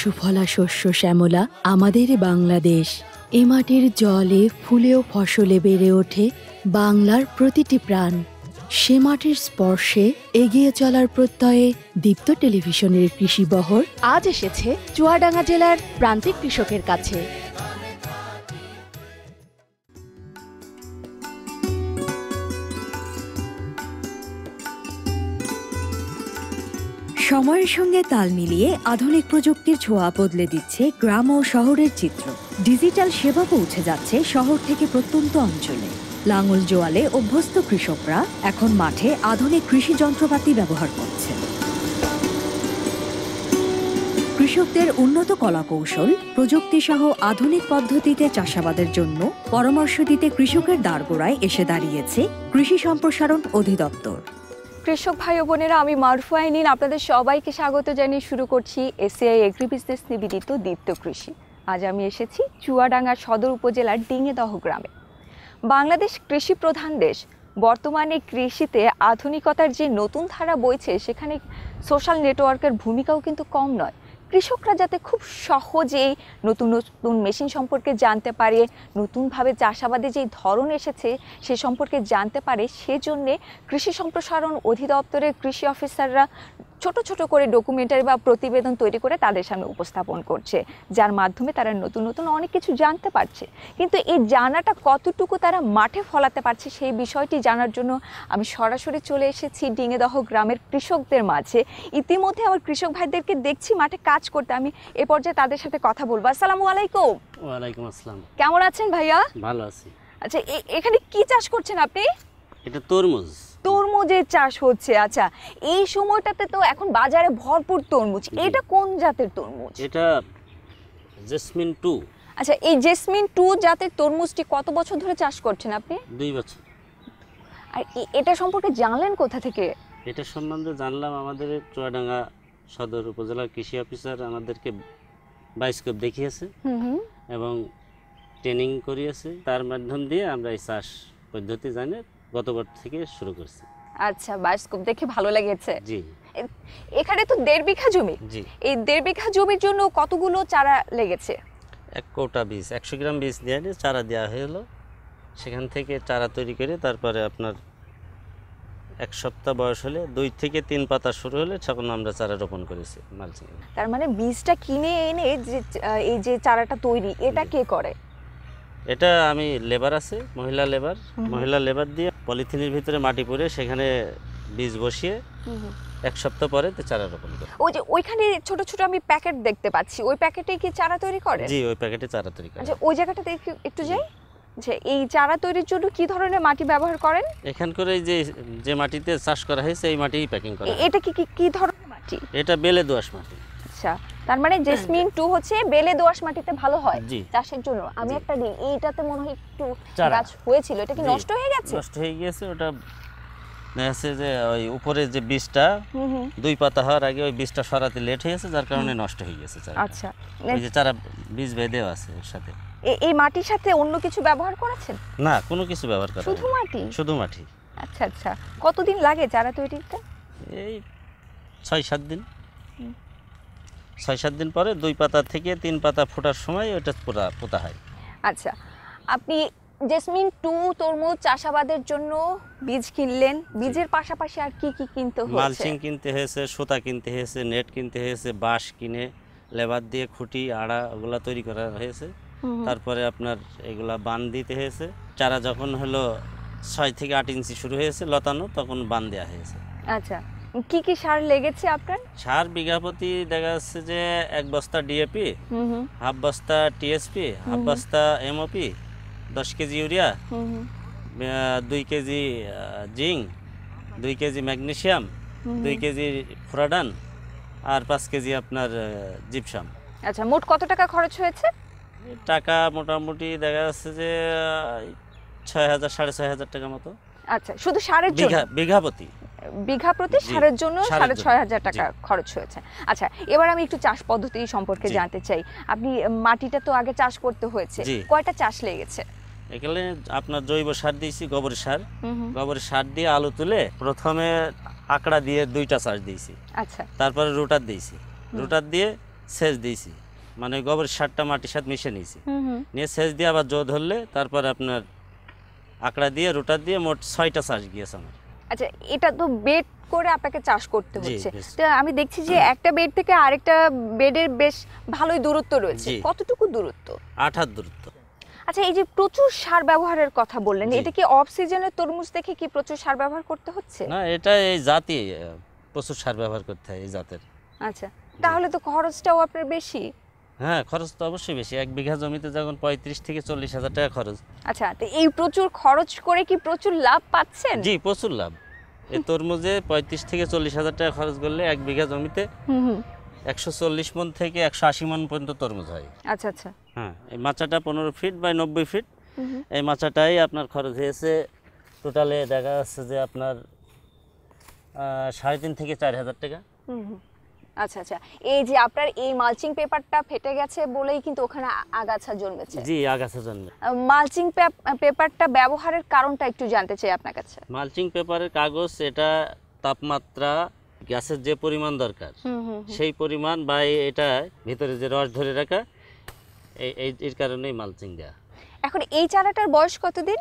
শ্যামলা সুফলা শস্য শ্যামলা আমাদের বাংলাদেশ এ মাটির জলে ফুলেও ফসলে বেড়ে ওঠে বাংলার প্রতিটি প্রাণ সে মাটির স্পর্শে এগিয়ে চলার প্রত্যয়ে দীপ্ত টেলিভিশনের কৃষি বহর আজ এসেছে চুয়াডাঙ্গা জেলার প্রান্তিক কৃষকের কাছে সময়ের সঙ্গে তাল মিলিয়ে আধুনিক প্রযুক্তির ছোঁয়া বদলে দিচ্ছে গ্রাম ও শহরের চিত্র ডিজিটাল সেবা পৌঁছে যাচ্ছে শহর থেকে প্রত্যন্ত অঞ্চলে লাঙল জোয়ালে অভ্যস্ত কৃষকরা এখন মাঠে আধুনিক কৃষি যন্ত্রপাতি ব্যবহার করছে কৃষকদের উন্নত কলাকৌশল প্রযুক্তিসহ আধুনিক পদ্ধতিতে চাষাবাদের জন্য পরামর্শ দিতে কৃষকের দ্বারগোড়ায় এসে দাঁড়িয়েছে কৃষি সম্প্রসারণ অধিদপ্তর কৃষক ভাই বোনেরা আমি মারফুয়া নিন আপনাদের সবাইকে স্বাগত জানিয়ে শুরু করছি এসিআই এগ্রি বিজনেস নিবেদিত দীপ্ত কৃষি আজ আমি এসেছি চুয়াডাঙ্গা সদর উপজেলার ডিঙেদহ গ্রামে বাংলাদেশ কৃষি প্রধান দেশ বর্তমানে কৃষিতে আধুনিকতার যে নতুন ধারা বইছে সেখানে সোশ্যাল নেটওয়ার্কের ভূমিকাও কিন্তু কম নয় কৃষকরা যাতে খুব সহজেই নতুন নতুন মেশিন সম্পর্কে জানতে পারে নতুনভাবে চাষাবাদে যেই ধরন এসেছে সে সম্পর্কে জানতে পারে সেজন্যে কৃষি সম্প্রসারণ অধিদপ্তরের কৃষি অফিসাররা ছোট ছোট করে ডকুমেন্টারি বা প্রতিবেদন তৈরি করে তাদের সামনে উপস্থাপন করছে যার মাধ্যমে তারা নতুন নতুন অনেক কিছু জানতে পারছে কিন্তু এই জানাটা কতটুকু তারা মাঠে ফলাতে পারছে সেই বিষয়টি জানার জন্য আমি সরাসরি চলে এসেছি ডিঙেদহ গ্রামের কৃষকদের মাঝে ইতিমধ্যে আমার কৃষক ভাইদেরকে দেখছি মাঠে কাজ কাজ করতে আমি এ পর্যায়ে তাদের সাথে কথা বলবো আসসালামু আলাইকুম ওয়ালাইকুম আসসালাম কেমন আছেন ভাইয়া ভালো আছি আচ্ছা এখানে কি চাষ করছেন আপনি এটা তরমুজ তরমুজের চাষ হচ্ছে আচ্ছা এই সময়টাতে তো এখন বাজারে ভরপুর তরমুজ এটা কোন জাতের তরমুজ এটা জেসমিন টু আচ্ছা এই জেসমিন টু জাতের তরমুজটি কত বছর ধরে চাষ করছেন আপনি দুই বছর আর এটা সম্পর্কে জানলেন কোথা থেকে এটা সম্বন্ধে জানলাম আমাদের চুয়াডাঙ্গা সদর উপজেলার কৃষি অফিসার আমাদেরকে বাইস্কোপ দেখিয়েছে এবং ট্রেনিং করিয়েছে তার মাধ্যম দিয়ে আমরা এই চাষ পদ্ধতি জানে গতবার থেকে শুরু করছি আচ্ছা বাইস্কোপ দেখে ভালো লেগেছে জি এখানে তো দেড় বিঘা জমি এই দেড় বিঘা জমির জন্য কতগুলো চারা লেগেছে এক কোটা বীজ একশো গ্রাম বীজ দিয়ে চারা দেওয়া হলো সেখান থেকে চারা তৈরি করে তারপরে আপনার এক সপ্তাহ বয়স হলে দুই থেকে তিন পাতা শুরু হলে তখন আমরা চারা রোপণ করেছি মালচিং তার মানে বীজটা কিনে এনে যে এই যে চারাটা তৈরি এটা কে করে এটা আমি লেবার আছে মহিলা লেবার মহিলা লেবার দিয়ে পলিথিনের ভিতরে মাটি পরে সেখানে বীজ বসিয়ে এক সপ্তাহ পরে তো চারা রোপণ করি ওই যে ওইখানে ছোট ছোট আমি প্যাকেট দেখতে পাচ্ছি ওই প্যাকেটে কি চারা তৈরি করে জি ওই প্যাকেটে চারা তৈরি করে আচ্ছা ওই জায়গাটাতে একটু যাই যে এই চারা তৈরির জন্য কি ধরনের মাটি ব্যবহার করেন এখানকার এই যে যে মাটিতে চাষ করা হয় সেই মাটিই প্যাকিং করা এটা কি কি ধরনের মাটি এটা বেলে দোআঁশ মাটি আচ্ছা তার মানে জেসমিন টু হচ্ছে বেলে দোআঁশ মাটিতে ভালো হয় চাষের জন্য আমি একটা দিন এইটাতে মনে হয় একটু গাছ হয়েছিল এটা কি নষ্ট হয়ে গেছে নষ্ট হয়ে গেছে ওটা যে ওই উপরে যে বীজটা দুই পাতা হওয়ার আগে ওই বীজটা সরাতে লেট গেছে যার কারণে নষ্ট হয়ে গেছে আচ্ছা এই যে চারা বীজ বেঁধেও আছে ওর সাথে এই মাটির সাথে অন্য কিছু ব্যবহার করেছেন না কোনো কিছু ব্যবহার করা শুধু মাটি শুধু মাটি আচ্ছা আচ্ছা কতদিন লাগে চারা তৈরিতে এই ছয় সাত দিন ছয় সাত দিন পরে দুই পাতা থেকে তিন পাতা ফোটার সময় ওটা পোতা পোতা হয় আচ্ছা আপনি জেসমিন টু তরমুজ চাষাবাদের জন্য বীজ কিনলেন বীজের পাশাপাশি আর কি কি কিনতে হয়েছে মালচিং কিনতে হয়েছে সুতা কিনতে হয়েছে নেট কিনতে হয়েছে বাঁশ কিনে লেবার দিয়ে খুঁটি আড়া ওগুলা তৈরি করা হয়েছে তারপরে আপনার এগুলা বান দিতে হয়েছে চারা যখন হলো ছয় থেকে আট ইঞ্চি শুরু হয়েছে লতানো তখন বান দেওয়া হয়েছে আচ্ছা কি কি সার লেগেছে আপনার সার বিঘা প্রতি দেখা যাচ্ছে যে এক বস্তা ডিএপি হাফ বস্তা টিএসপি হাফ বস্তা এমওপি দশ কেজি ইউরিয়া দুই কেজি জিঙ্ক দুই কেজি ম্যাগনেশিয়াম দুই কেজি ফোরাডান আর পাঁচ কেজি আপনার জিপসাম আচ্ছা মোট কত টাকা খরচ হয়েছে টাকা মোটামুটি দেখা যাচ্ছে যে ছয় হাজার সাড়ে ছয় হাজার টাকা মতো আচ্ছা শুধু সারের জন্য বিঘা প্রতি বিঘা প্রতি সারের জন্য সাড়ে ছয় হাজার টাকা খরচ হয়েছে আচ্ছা এবার আমি একটু চাষ পদ্ধতি সম্পর্কে জানতে চাই আপনি মাটিটা তো আগে চাষ করতে হয়েছে কয়টা চাষ লেগেছে এখানে আপনার জৈব সার দিয়েছি গোবর সার গোবর সার দিয়ে আলু তুলে প্রথমে আকড়া দিয়ে দুইটা চাষ দিয়েছি আচ্ছা তারপরে রোটার দিয়েছি রোটার দিয়ে সেচ দিয়েছি মানে গোবর সারটা মাটির সাথে মিশে নিয়েছি নিয়ে সেচ দিয়ে আবার জো ধরলে তারপর আপনার আকড়া দিয়ে রোটার দিয়ে মোট ছয়টা চাষ গিয়েছে আমার আচ্ছা এটা তো বেড করে আপনাকে চাষ করতে হচ্ছে তো আমি দেখছি যে একটা বেড থেকে আরেকটা বেডের বেশ ভালোই দূরত্ব রয়েছে কতটুকু দূরত্ব আঠার দূরত্ব আচ্ছা এই যে প্রচুর সার ব্যবহারের কথা বললেন এটা কি অফ সিজনে তরমুজ দেখে কি প্রচুর সার ব্যবহার করতে হচ্ছে না এটা এই জাতি প্রচুর সার ব্যবহার করতে হয় এই জাতের আচ্ছা তাহলে তো খরচটাও আপনার বেশি হ্যাঁ খরচ তো অবশ্যই বেশি এক বিঘা জমিতে যখন পঁয়ত্রিশ থেকে চল্লিশ হাজার টাকা খরচ আচ্ছা তো এই প্রচুর খরচ করে কি প্রচুর লাভ পাচ্ছেন জি প্রচুর লাভ এই তরমুজে পঁয়ত্রিশ থেকে চল্লিশ হাজার টাকা খরচ করলে এক বিঘা জমিতে একশো চল্লিশ মন থেকে একশো আশি মন পর্যন্ত তরমুজ হয় আচ্ছা আচ্ছা হ্যাঁ এই মাচাটা পনেরো ফিট বাই নব্বই ফিট এই মাচাটাই আপনার খরচ হয়েছে টোটালে দেখা যাচ্ছে যে আপনার সাড়ে তিন থেকে চার হাজার টাকা আচ্ছা আচ্ছা এই যে আপনার এই মালচিং পেপারটা ফেটে গেছে বলেই কিন্তু ওখানে আগাছা জন্মেছে জি আগাছা জন্মে মালচিং পেপারটা ব্যবহারের কারণটা একটু জানতে চাই আপনার কাছে মালচিং পেপারের কাগজ এটা তাপমাত্রা গ্যাসের যে পরিমাণ দরকার সেই পরিমাণ বা এটা ভিতরে যে রস ধরে রাখা এই এর কারণেই মালচিং দেয়া এখন এই চারাটার বয়স কতদিন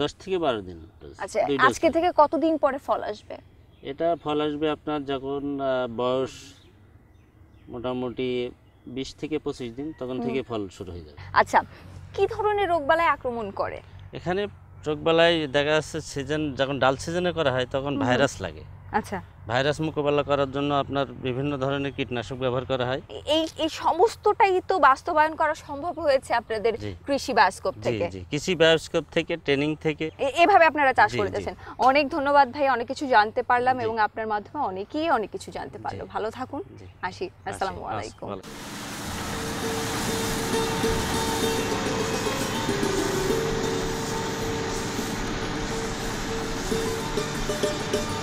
দশ থেকে বারো দিন আচ্ছা আজকে থেকে কতদিন পরে ফল আসবে এটা ফল আসবে আপনার যখন বয়স মোটামুটি বিশ থেকে পঁচিশ দিন তখন থেকে ফল শুরু হয়ে যাবে আচ্ছা কি ধরনের বালায় আক্রমণ করে এখানে রোগবালায় দেখা যাচ্ছে সিজন যখন ডাল সিজনে করা হয় তখন ভাইরাস লাগে আচ্ছা ভাইরাস মোকাবেলা করার জন্য আপনার বিভিন্ন ধরনের কীটনাশক ব্যবহার করা হয় এই এই সমস্তটাই তো বাস্তবায়ন করা সম্ভব হয়েছে আপনাদের কৃষি বায়োস্কোপ থেকে কৃষি বায়োস্কোপ থেকে ট্রেনিং থেকে এভাবে আপনারা চাষ করেছেন অনেক ধন্যবাদ ভাই অনেক কিছু জানতে পারলাম এবং আপনার মাধ্যমে অনেকেই অনেক কিছু জানতে পারলো ভালো থাকুন আসি আসসালামু আলাইকুম Thank you.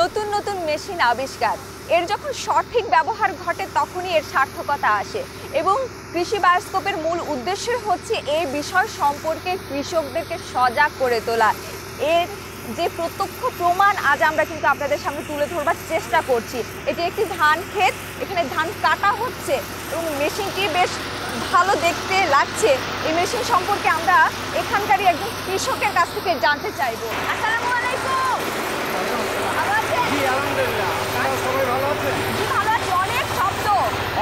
নতুন নতুন মেশিন আবিষ্কার এর যখন সঠিক ব্যবহার ঘটে তখনই এর সার্থকতা আসে এবং কৃষি বায়োস্কোপের মূল উদ্দেশ্য হচ্ছে এই বিষয় সম্পর্কে কৃষকদেরকে সজাগ করে তোলা এর যে প্রত্যক্ষ প্রমাণ আজ আমরা কিন্তু আপনাদের সামনে তুলে ধরবার চেষ্টা করছি এটি একটি ধান ক্ষেত এখানে ধান কাটা হচ্ছে এবং মেশিনটি বেশ ভালো দেখতে লাগছে এই মেশিন সম্পর্কে আমরা এখানকারই একজন কৃষকের কাছ থেকে জানতে চাইবো আসসালামু আলাইকুম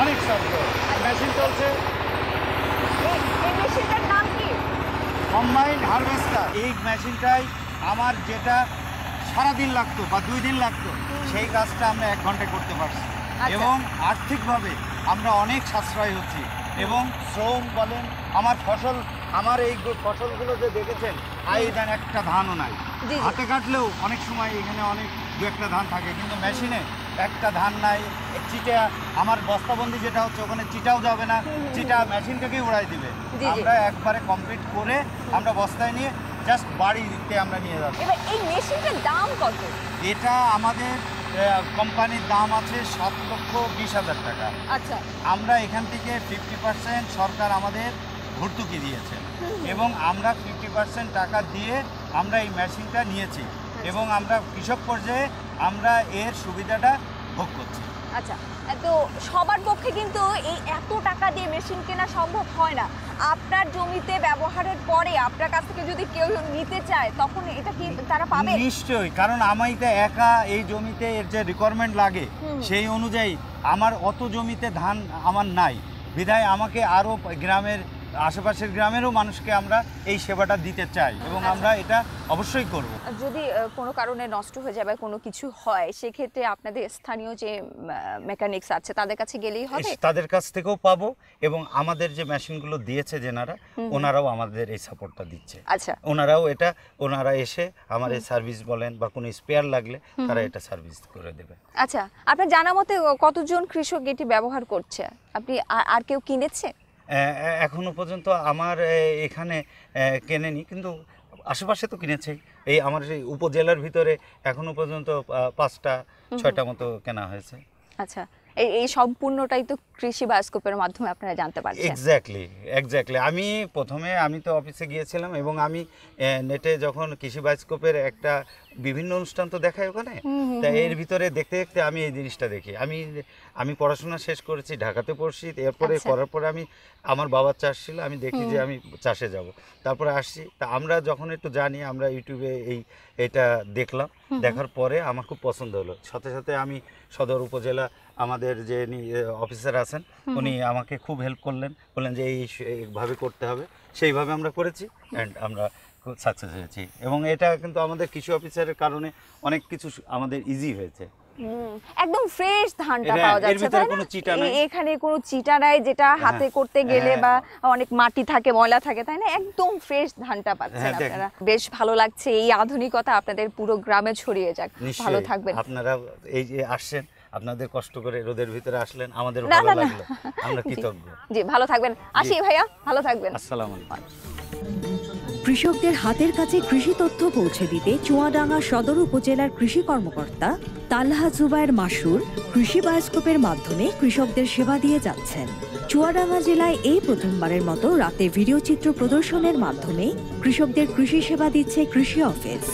অনেক শব্দ মেশিন চলছে কম্বাইন হারভেস্টার এই মেশিনটাই আমার যেটা সারাদিন লাগতো বা দুই দিন লাগতো সেই কাজটা আমরা এক ঘন্টায় করতে পারছি আচ্ছা। এবং আর্থিকভাবে আমরা অনেক সাশ্রয় হচ্ছি এবং শ্রম বলেন আমার ফসল আমার এই ফসলগুলো যে দেখেছেন আই দেন একটা ধানও নাই হাতে কাটলেও অনেক সময় এখানে অনেক দু একটা ধান থাকে কিন্তু মেশিনে একটা ধান নাই চিটা আমার বস্তাবন্দি যেটা হচ্ছে ওখানে চিটাও যাবে না চিটা মেশিন থেকেই উড়াই দিবে আমরা একবারে কমপ্লিট করে আমরা বস্তায় নিয়ে জাস্ট বাড়িতে আমরা নিয়ে যাবো এই মেশিনটার দাম কত এটা আমাদের কোম্পানির দাম আছে সাত লক্ষ বিশ হাজার টাকা আচ্ছা আমরা এখান থেকে ফিফটি পার্সেন্ট সরকার আমাদের ভর্তুকি দিয়েছে এবং আমরা ফিফটি পার্সেন্ট টাকা দিয়ে আমরা এই মেশিনটা নিয়েছি এবং আমরা কৃষক পর্যায়ে আমরা এর সুবিধাটা ভোগ করছি আচ্ছা তো সবার পক্ষে কিন্তু এই এত টাকা দিয়ে মেশিন কেনা সম্ভব হয় না আপনার জমিতে ব্যবহারের পরে আপনার কাছ থেকে যদি কেউ নিতে চায় তখন এটা কি তারা পাবে নিশ্চয়ই কারণ আমি তো একা এই জমিতে এর যে রিকোয়ারমেন্ট লাগে সেই অনুযায়ী আমার অত জমিতে ধান আমার নাই বিধায় আমাকে আরও গ্রামের আশেপাশের গ্রামেরও মানুষকে আমরা এই সেবাটা দিতে চাই এবং আচ্ছা। আমরা এটা অবশ্যই করব যদি কোনো কারণে নষ্ট হয়ে যায় বা কোনো কিছু হয় সেক্ষেত্রে আপনাদের স্থানীয় যে মেকানিক্স আছে তাদের কাছে গেলেই হবে তাদের কাছ থেকেও পাবো এবং আমাদের যে মেশিনগুলো দিয়েছে যেনারা ওনারাও আমাদের এই সাপোর্টটা দিচ্ছে আচ্ছা ওনারাও এটা ওনারা এসে আমাদের সার্ভিস বলেন বা কোনো স্পেয়ার লাগলে তারা এটা সার্ভিস করে দেবে আচ্ছা আপনার জানা মতে কতজন কৃষক এটি ব্যবহার করছে আপনি আর কেউ কিনেছে এখনও পর্যন্ত আমার এখানে কেনেনি কিন্তু আশেপাশে তো কিনেছে এই আমার সেই উপজেলার ভিতরে এখনও পর্যন্ত পাঁচটা ছয়টা মতো কেনা হয়েছে আচ্ছা এই এই সম্পূর্ণটাই তো কৃষি বায়োস্কোপের মাধ্যমে আপনারা জানতে পারছেন এক্স্যাক্টলি এক্স্যাক্টলি আমি প্রথমে আমি তো অফিসে গিয়েছিলাম এবং আমি নেটে যখন কৃষি বায়োস্কোপের একটা বিভিন্ন অনুষ্ঠান তো দেখায় ওখানে তা এর ভিতরে দেখতে দেখতে আমি এই জিনিসটা দেখি আমি আমি পড়াশোনা শেষ করেছি ঢাকাতে পড়ছি এরপরে আচ্ছা। করার পরে আমি আমার বাবার চাষ ছিল আমি দেখি যে আমি চাষে যাব তারপরে আসছি তা আমরা যখন একটু জানি আমরা ইউটিউবে এই এটা দেখলাম দেখার পরে আমার খুব পছন্দ হলো সাথে সাথে আমি সদর উপজেলা আমাদের যে অফিসার আছেন উনি আমাকে খুব হেল্প করলেন বললেন যে এইভাবে করতে হবে সেইভাবে আমরা করেছি অ্যান্ড আমরা সাকসেস হয়েছি এবং এটা কিন্তু আমাদের কৃষি অফিসারের কারণে অনেক কিছু আমাদের ইজি হয়েছে একদম ফ্রেশ ধানটা পাওয়া যাচ্ছে তাই না এখানে কোনো চিটা নাই যেটা হ্যাঁ, হাতে করতে হ্যাঁ। গেলে বা অনেক মাটি থাকে ময়লা থাকে তাই না একদম ফ্রেশ ধানটা হ্যাঁ, পাচ্ছেন আপনারা বেশ ভালো লাগছে এই আধুনিকতা আপনাদের পুরো গ্রামে ছড়িয়ে যাক ভালো থাকবেন আপনারা এই যে আসছেন আপনাদের কষ্ট করে রোদের ভিতরে আসলেন আমাদের ভালো লাগলো আমরা কৃতজ্ঞ জি ভালো থাকবেন আসি ভাইয়া ভালো থাকবেন আসসালামু আলাইকুম কৃষকদের হাতের কাছে কৃষি তথ্য পৌঁছে দিতে চুয়াডাঙ্গা সদর উপজেলার কৃষি কর্মকর্তা তালহা জুবায়ের মাসুর কৃষি বায়োস্কোপের মাধ্যমে কৃষকদের সেবা দিয়ে যাচ্ছেন চুয়াডাঙ্গা জেলায় এই প্রথমবারের মতো রাতে ভিডিও চিত্র প্রদর্শনের মাধ্যমে কৃষকদের কৃষি সেবা দিচ্ছে কৃষি অফিস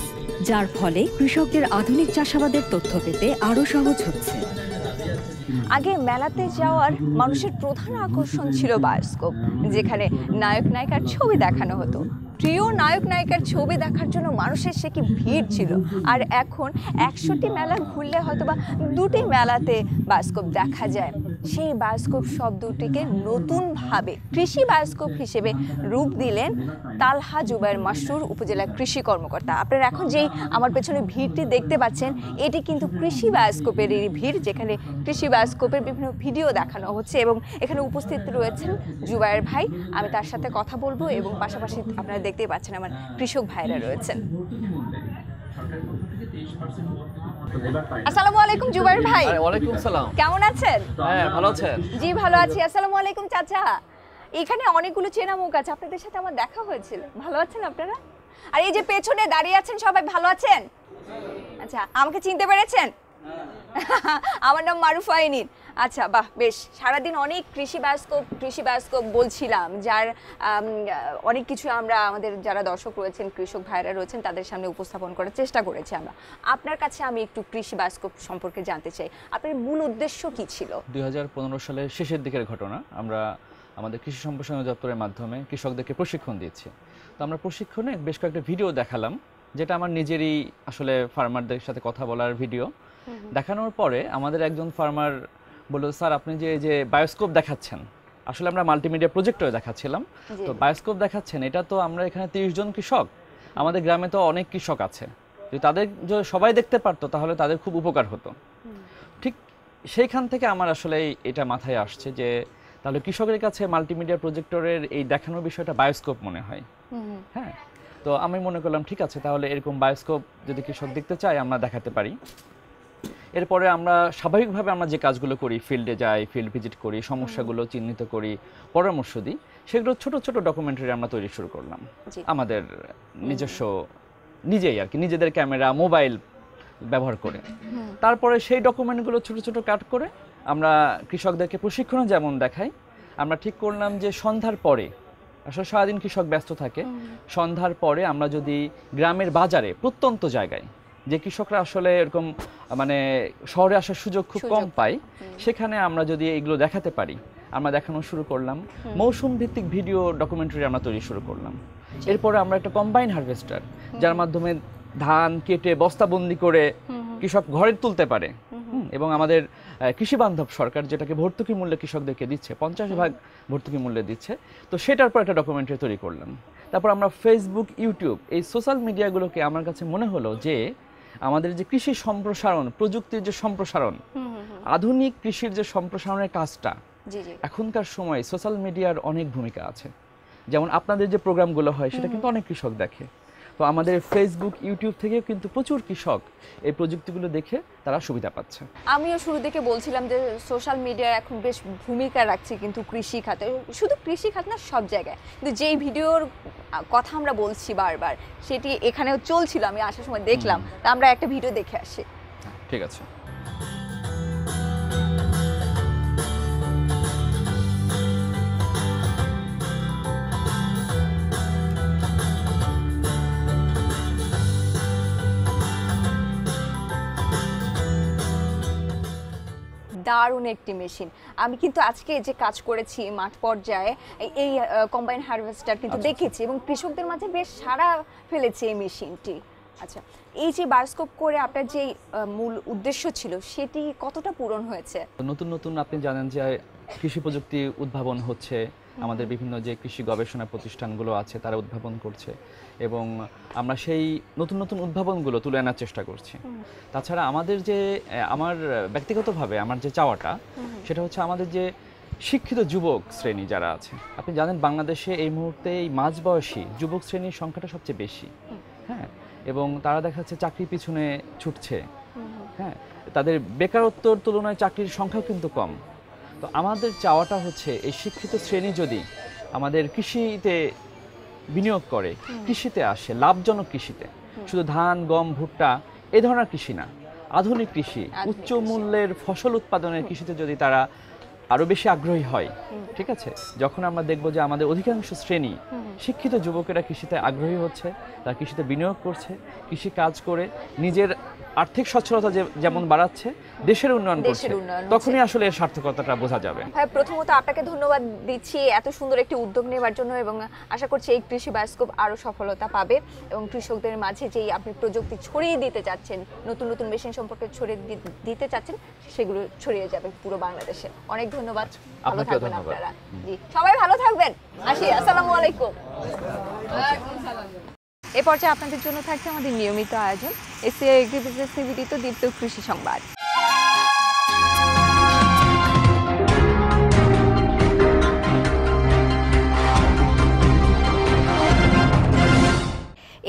যার ফলে কৃষকদের আধুনিক চাষাবাদের তথ্য পেতে আরও সহজ হচ্ছে আগে মেলাতে যাওয়ার মানুষের প্রধান আকর্ষণ ছিল বায়োস্কোপ যেখানে নায়ক নায়িকার ছবি দেখানো হতো প্রিয় নায়ক নায়িকার ছবি দেখার জন্য মানুষের সে কি ভিড় ছিল আর এখন একশোটি মেলা ঘুরলে হয়তোবা দুটি মেলাতে বায়োস্কোপ দেখা যায় সেই বায়োস্কোপ শব্দটিকে নতুনভাবে কৃষি বায়োস্কোপ হিসেবে রূপ দিলেন তালহা জুবাইর মাসুর উপজেলা কৃষি কর্মকর্তা আপনারা এখন যেই আমার পেছনে ভিড়টি দেখতে পাচ্ছেন এটি কিন্তু কৃষি বায়োস্কোপের ভিড় যেখানে কৃষি বায়োস্কোপের বিভিন্ন ভিডিও দেখানো হচ্ছে এবং এখানে উপস্থিত রয়েছেন জুবাইয়ের ভাই আমি তার সাথে কথা বলবো এবং পাশাপাশি আপনারা দেখতেই পাচ্ছেন আমার কৃষক ভাইরা রয়েছেন আসসালামু আলাইকুম সালাম কেমন আছেন হ্যাঁ, ভালো আছেন জি ভালো আছি আসসালামু আলাইকুম চাচা এখানে অনেকগুলো চেনা মুখ আছে আপনাদের সাথে আমার দেখা হয়েছিল ভালো আছেন আপনারা আর এই যে পেছনে দাঁড়িয়ে আছেন সবাই ভালো আছেন আচ্ছা আমাকে চিনতে পেরেছেন আমার নাম মারুফা আচ্ছা বাহ বেশ সারাদিন অনেক কৃষি বাস্কোপ কৃষি বাস্কোপ বলছিলাম যার অনেক কিছু আমরা আমাদের যারা দর্শক রয়েছেন কৃষক ভাইরা রয়েছেন তাদের সামনে উপস্থাপন করার চেষ্টা করেছি আমরা আপনার কাছে আমি একটু কৃষি বাস্কোপ সম্পর্কে জানতে চাই আপনার মূল উদ্দেশ্য কি ছিল দুই সালের শেষের দিকের ঘটনা আমরা আমাদের কৃষি সম্প্রসারণ দপ্তরের মাধ্যমে কৃষকদেরকে প্রশিক্ষণ দিচ্ছি তো আমরা প্রশিক্ষণে বেশ কয়েকটা ভিডিও দেখালাম যেটা আমার নিজেরই আসলে ফার্মারদের সাথে কথা বলার ভিডিও দেখানোর পরে আমাদের একজন ফার্মার বলল স্যার আপনি যে যে বায়োস্কোপ দেখাচ্ছেন আসলে আমরা মাল্টিমিডিয়া প্রজেক্টরে দেখাচ্ছিলাম তো বায়োস্কোপ দেখাচ্ছেন এটা তো আমরা এখানে তিরিশ জন কৃষক আমাদের গ্রামে তো অনেক কৃষক আছে যদি তাদের যদি সবাই দেখতে পারতো তাহলে তাদের খুব উপকার হতো ঠিক সেইখান থেকে আমার আসলে এটা মাথায় আসছে যে তাহলে কৃষকের কাছে মাল্টিমিডিয়া প্রজেক্টরের এই দেখানোর বিষয়টা বায়োস্কোপ মনে হয় হ্যাঁ তো আমি মনে করলাম ঠিক আছে তাহলে এরকম বায়োস্কোপ যদি কৃষক দেখতে চায় আমরা দেখাতে পারি এরপরে আমরা স্বাভাবিকভাবে আমরা যে কাজগুলো করি ফিল্ডে যাই ফিল্ড ভিজিট করি সমস্যাগুলো চিহ্নিত করি পরামর্শ দিই সেগুলো ছোট ছোট ডকুমেন্টারি আমরা তৈরি শুরু করলাম আমাদের নিজস্ব নিজেই আর কি নিজেদের ক্যামেরা মোবাইল ব্যবহার করে তারপরে সেই ডকুমেন্টগুলো ছোট ছোট কাট করে আমরা কৃষকদেরকে প্রশিক্ষণও যেমন দেখাই আমরা ঠিক করলাম যে সন্ধ্যার পরে আসলে সারাদিন কৃষক ব্যস্ত থাকে সন্ধ্যার পরে আমরা যদি গ্রামের বাজারে প্রত্যন্ত জায়গায় যে কৃষকরা আসলে এরকম মানে শহরে আসার সুযোগ খুব কম পায় সেখানে আমরা যদি এগুলো দেখাতে পারি আমরা দেখানো শুরু করলাম মৌসুম ভিত্তিক ভিডিও ডকুমেন্টারি আমরা তৈরি শুরু করলাম এরপরে আমরা একটা কম্বাইন হারভেস্টার যার মাধ্যমে ধান কেটে বস্তাবন্দি করে কৃষক ঘরে তুলতে পারে এবং আমাদের কৃষি বান্ধব সরকার যেটাকে ভর্তুকি মূল্যে কৃষকদেরকে দিচ্ছে পঞ্চাশ ভাগ ভর্তুকি মূল্যে দিচ্ছে তো সেটার পর একটা ডকুমেন্টারি তৈরি করলাম তারপর আমরা ফেসবুক ইউটিউব এই সোশ্যাল মিডিয়াগুলোকে আমার কাছে মনে হলো যে আমাদের যে কৃষি সম্প্রসারণ প্রযুক্তির যে সম্প্রসারণ আধুনিক কৃষির যে সম্প্রসারণের কাজটা এখনকার সময় সোশ্যাল মিডিয়ার অনেক ভূমিকা আছে যেমন আপনাদের যে প্রোগ্রামগুলো হয় সেটা কিন্তু অনেক কৃষক দেখে তো আমাদের ফেসবুক ইউটিউব থেকেও কিন্তু প্রচুর কৃষক এই প্রযুক্তিগুলো দেখে তারা সুবিধা পাচ্ছে আমিও শুরু থেকে বলছিলাম যে সোশ্যাল মিডিয়া এখন বেশ ভূমিকা রাখছে কিন্তু কৃষি খাতে শুধু কৃষি খাত না সব জায়গায় কিন্তু যেই ভিডিওর কথা আমরা বলছি বারবার সেটি এখানেও চলছিল আমি আসার সময় দেখলাম তা আমরা একটা ভিডিও দেখে আসি ঠিক আছে দারুণ একটি মেশিন আমি কিন্তু আজকে যে কাজ করেছি মাঠ পর্যায়ে এই কম্বাইন হারভেস্টার কিন্তু আচ্ছা, আচ্ছা। দেখেছি এবং কৃষকদের মাঝে বেশ সারা ফেলেছে এই মেশিনটি আচ্ছা এই যে বায়োস্কোপ করে আপনার যে মূল উদ্দেশ্য ছিল সেটি কতটা পূরণ হয়েছে নতুন নতুন আপনি জানেন যে কৃষি প্রযুক্তি উদ্ভাবন হচ্ছে আমাদের বিভিন্ন যে কৃষি গবেষণা প্রতিষ্ঠানগুলো আছে তারা উদ্ভাবন করছে এবং আমরা সেই নতুন নতুন উদ্ভাবনগুলো তুলে আনার চেষ্টা করছি তাছাড়া আমাদের যে আমার ব্যক্তিগতভাবে আমার যে চাওয়াটা সেটা হচ্ছে আমাদের যে শিক্ষিত যুবক শ্রেণী যারা আছে আপনি জানেন বাংলাদেশে এই মুহূর্তে এই মাঝবয়সী যুবক শ্রেণীর সংখ্যাটা সবচেয়ে বেশি হ্যাঁ এবং তারা দেখা যাচ্ছে চাকরির পিছনে ছুটছে হ্যাঁ তাদের বেকারত্বর তুলনায় চাকরির সংখ্যাও কিন্তু কম তো আমাদের চাওয়াটা হচ্ছে এই শিক্ষিত শ্রেণী যদি আমাদের কৃষিতে বিনিয়োগ করে কৃষিতে আসে লাভজনক কৃষিতে শুধু ধান গম ভুট্টা এ ধরনের কৃষি না আধুনিক কৃষি উচ্চ মূল্যের ফসল উৎপাদনের কৃষিতে যদি তারা আরও বেশি আগ্রহী হয় ঠিক আছে যখন আমরা দেখব যে আমাদের অধিকাংশ শ্রেণী শিক্ষিত যুবকেরা কৃষিতে আগ্রহী হচ্ছে তারা কৃষিতে বিনিয়োগ করছে কৃষি কাজ করে নিজের আর্থিক সচ্ছলতা যেমন বাড়াচ্ছে দেশের উন্নয়ন করছে তখনই আসলে এর সার্থকতাটা বোঝা যাবে ভাই প্রথমত আপনাকে ধন্যবাদ দিচ্ছি এত সুন্দর একটি উদ্যোগ নেওয়ার জন্য এবং আশা করছি এই কৃষি বায়োস্কোপ আরও সফলতা পাবে এবং কৃষকদের মাঝে যেই আপনি প্রযুক্তি ছড়িয়ে দিতে চাচ্ছেন নতুন নতুন মেশিন সম্পর্কে ছড়িয়ে দিতে চাচ্ছেন সেগুলো ছড়িয়ে যাবে পুরো বাংলাদেশে অনেক ধন্যবাদ আচ্ছা, ভালো থাকবেন আপনারা জি সবাই ভালো থাকবেন আসি আসসালামু আলাইকুম এ পর্যায়ে আপনাদের জন্য থাকছে আমাদের নিয়মিত আয়োজন এসিআই এগ্রি বিজনেস নিবেদিত দীপ্ত কৃষি সংবাদ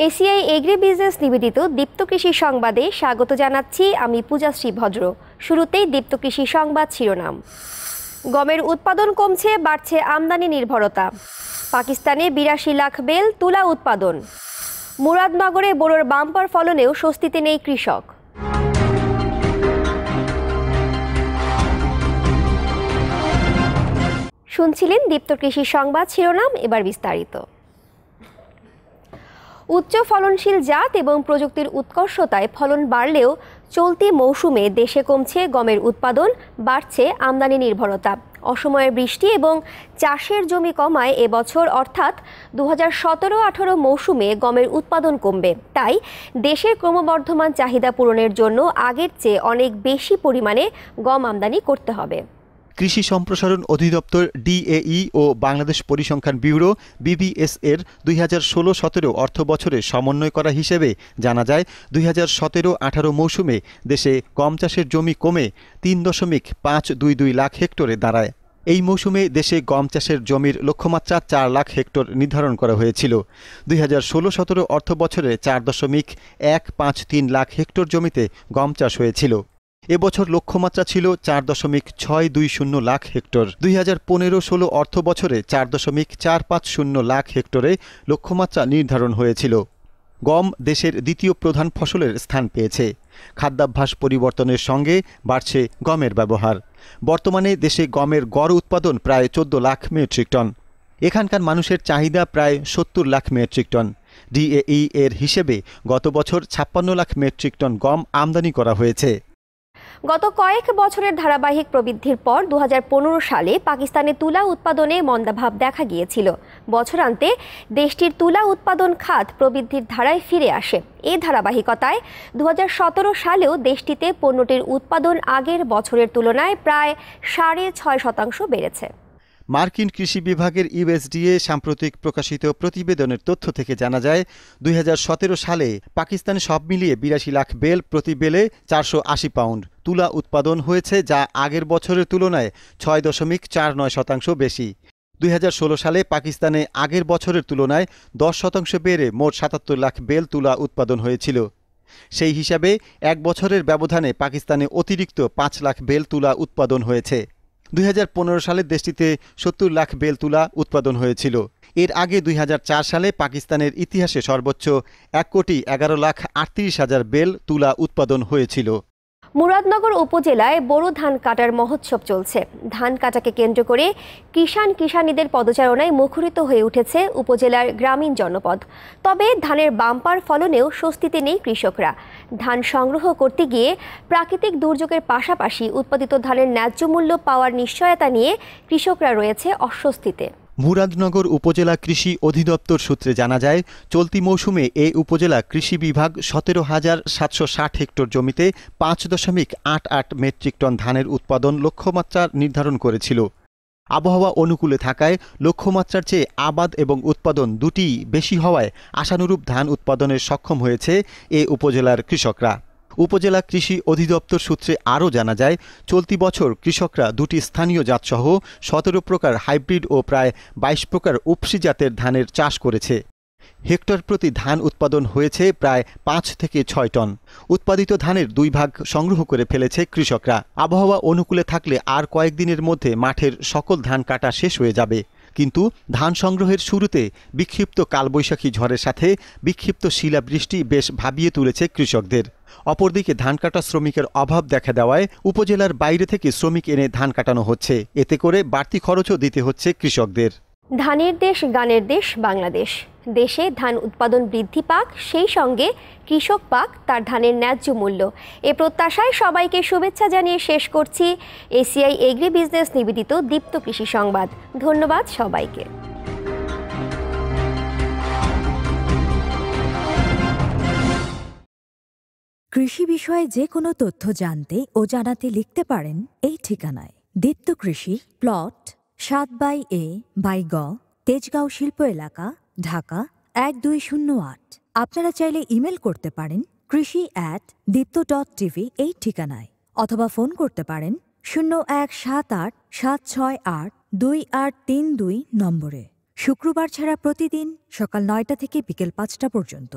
এসিআই এগ্রি বিজনেস নিবেদিত দীপ্ত কৃষি সংবাদে স্বাগত জানাচ্ছি আমি পূজাশ্রী ভদ্র শুরুতেই দীপ্ত কৃষি সংবাদ শিরোনাম গমের উৎপাদন কমছে বাড়ছে আমদানি নির্ভরতা পাকিস্তানে বিরাশি লাখ বেল তুলা উৎপাদন মুরাদনগরে বোরোর বাম্পার ফলনেও স্বস্তিতে নেই কৃষক শুনছিলেন দীপ্ত কৃষি সংবাদ শিরোনাম এবার বিস্তারিত উচ্চ ফলনশীল জাত এবং প্রযুক্তির উৎকর্ষতায় ফলন বাড়লেও চলতি মৌসুমে দেশে কমছে গমের উৎপাদন বাড়ছে আমদানি নির্ভরতা অসময়ে বৃষ্টি এবং চাষের জমি কমায় এবছর অর্থাৎ দু হাজার সতেরো আঠারো মৌসুমে গমের উৎপাদন কমবে তাই দেশের ক্রমবর্ধমান চাহিদা পূরণের জন্য আগের চেয়ে অনেক বেশি পরিমাণে গম আমদানি করতে হবে কৃষি সম্প্রসারণ অধিদপ্তর ডিএই ও বাংলাদেশ পরিসংখ্যান ব্যুরো বিবিএস এর দুই হাজার ষোলো সতেরো অর্থ বছরে সমন্বয় করা হিসেবে জানা যায় দুই হাজার সতেরো আঠারো মৌসুমে দেশে গম চাষের জমি কমে তিন দশমিক পাঁচ দুই দুই লাখ হেক্টরে দাঁড়ায় এই মৌসুমে দেশে গম চাষের জমির লক্ষ্যমাত্রা চার লাখ হেক্টর নির্ধারণ করা হয়েছিল দুই হাজার ষোলো সতেরো অর্থ বছরে চার দশমিক এক পাঁচ তিন লাখ হেক্টর জমিতে গম চাষ হয়েছিল এবছর লক্ষ্যমাত্রা ছিল চার দশমিক ছয় দুই শূন্য লাখ হেক্টর দুই হাজার পনেরো ষোলো অর্থ বছরে চার দশমিক চার পাঁচ শূন্য লাখ হেক্টরে লক্ষ্যমাত্রা নির্ধারণ হয়েছিল গম দেশের দ্বিতীয় প্রধান ফসলের স্থান পেয়েছে খাদ্যাভ্যাস পরিবর্তনের সঙ্গে বাড়ছে গমের ব্যবহার বর্তমানে দেশে গমের গড় উৎপাদন প্রায় চোদ্দ লাখ মেট্রিক টন এখানকার মানুষের চাহিদা প্রায় সত্তর লাখ মেট্রিক টন ডিএই এর হিসেবে গত বছর ছাপ্পান্ন লাখ মেট্রিক টন গম আমদানি করা হয়েছে গত কয়েক বছরের ধারাবাহিক প্রবৃদ্ধির পর দু সালে পাকিস্তানে তুলা উৎপাদনে মন্দাভাব দেখা গিয়েছিল বছরান্তে দেশটির তুলা উৎপাদন খাত প্রবৃদ্ধির ধারায় ফিরে আসে এ ধারাবাহিকতায় দু সালেও দেশটিতে পণ্যটির উৎপাদন আগের বছরের তুলনায় প্রায় সাড়ে ছয় শতাংশ বেড়েছে মার্কিন কৃষি বিভাগের ইউএসডিএ সাম্প্রতিক প্রকাশিত প্রতিবেদনের তথ্য থেকে জানা যায় দুই সালে পাকিস্তানে সব মিলিয়ে বিরাশি লাখ বেল প্রতি বেলে চারশো পাউন্ড তুলা উৎপাদন হয়েছে যা আগের বছরের তুলনায় ছয় দশমিক চার নয় শতাংশ বেশি দুই সালে পাকিস্তানে আগের বছরের তুলনায় দশ শতাংশ বেড়ে মোট সাতাত্তর লাখ বেল তুলা উৎপাদন হয়েছিল সেই হিসাবে এক বছরের ব্যবধানে পাকিস্তানে অতিরিক্ত পাঁচ লাখ বেল তুলা উৎপাদন হয়েছে দুই সালে দেশটিতে সত্তর লাখ বেল তুলা উৎপাদন হয়েছিল এর আগে দুই সালে পাকিস্তানের ইতিহাসে সর্বোচ্চ এক কোটি এগারো লাখ আটত্রিশ হাজার বেল তুলা উৎপাদন হয়েছিল মুরাদনগর উপজেলায় বড় ধান কাটার মহোৎসব চলছে ধান কাটাকে কেন্দ্র করে কিষাণ কিষানীদের পদচারণায় মুখরিত হয়ে উঠেছে উপজেলার গ্রামীণ জনপদ তবে ধানের বাম্পার ফলনেও স্বস্তিতে নেই কৃষকরা ধান সংগ্রহ করতে গিয়ে প্রাকৃতিক দুর্যোগের পাশাপাশি উৎপাদিত ধানের ন্যায্য মূল্য পাওয়ার নিশ্চয়তা নিয়ে কৃষকরা রয়েছে অস্বস্তিতে মুরাদনগর উপজেলা কৃষি অধিদপ্তর সূত্রে জানা যায় চলতি মৌসুমে এ উপজেলা কৃষি বিভাগ সতেরো হাজার সাতশো ষাট হেক্টর জমিতে পাঁচ দশমিক আট আট মেট্রিক টন ধানের উৎপাদন লক্ষ্যমাত্রা নির্ধারণ করেছিল আবহাওয়া অনুকূলে থাকায় লক্ষ্যমাত্রার চেয়ে আবাদ এবং উৎপাদন দুটিই বেশি হওয়ায় আশানুরূপ ধান উৎপাদনের সক্ষম হয়েছে এ উপজেলার কৃষকরা উপজেলা কৃষি অধিদপ্তর সূত্রে আরও জানা যায় চলতি বছর কৃষকরা দুটি স্থানীয় জাতসহ সতেরো প্রকার হাইব্রিড ও প্রায় বাইশ প্রকার উপসি জাতের ধানের চাষ করেছে হেক্টর প্রতি ধান উৎপাদন হয়েছে প্রায় পাঁচ থেকে ছয় টন উৎপাদিত ধানের দুই ভাগ সংগ্রহ করে ফেলেছে কৃষকরা আবহাওয়া অনুকূলে থাকলে আর কয়েকদিনের মধ্যে মাঠের সকল ধান কাটা শেষ হয়ে যাবে কিন্তু ধান সংগ্রহের শুরুতে বিক্ষিপ্ত কালবৈশাখী ঝড়ের সাথে বিক্ষিপ্ত শিলাবৃষ্টি বেশ ভাবিয়ে তুলেছে কৃষকদের অপরদিকে ধান কাটা শ্রমিকের অভাব দেখা দেওয়ায় উপজেলার বাইরে থেকে শ্রমিক এনে ধান কাটানো হচ্ছে এতে করে বাড়তি খরচও দিতে হচ্ছে কৃষকদের ধানের দেশ গানের দেশ বাংলাদেশ দেশে ধান উৎপাদন বৃদ্ধি পাক সেই সঙ্গে কৃষক পাক তার ধানের ন্যায্য মূল্য এ প্রত্যাশায় সবাইকে শুভেচ্ছা জানিয়ে শেষ করছি এসিআই এগ্রি বিজনেস নিবেদিত দীপ্ত কৃষি সংবাদ ধন্যবাদ সবাইকে কৃষি বিষয়ে যে কোনো তথ্য জানতে ও জানাতে লিখতে পারেন এই ঠিকানায় দীপ্ত কৃষি প্লট সাত বাই এ বাই গ তেজগাঁও শিল্প এলাকা ঢাকা এক দুই শূন্য আট আপনারা চাইলে ইমেল করতে পারেন কৃষি অ্যাট দীপ্ত ডট টিভি এই ঠিকানায় অথবা ফোন করতে পারেন শূন্য এক সাত আট সাত ছয় আট দুই আট তিন দুই নম্বরে শুক্রবার ছাড়া প্রতিদিন সকাল নয়টা থেকে বিকেল পাঁচটা পর্যন্ত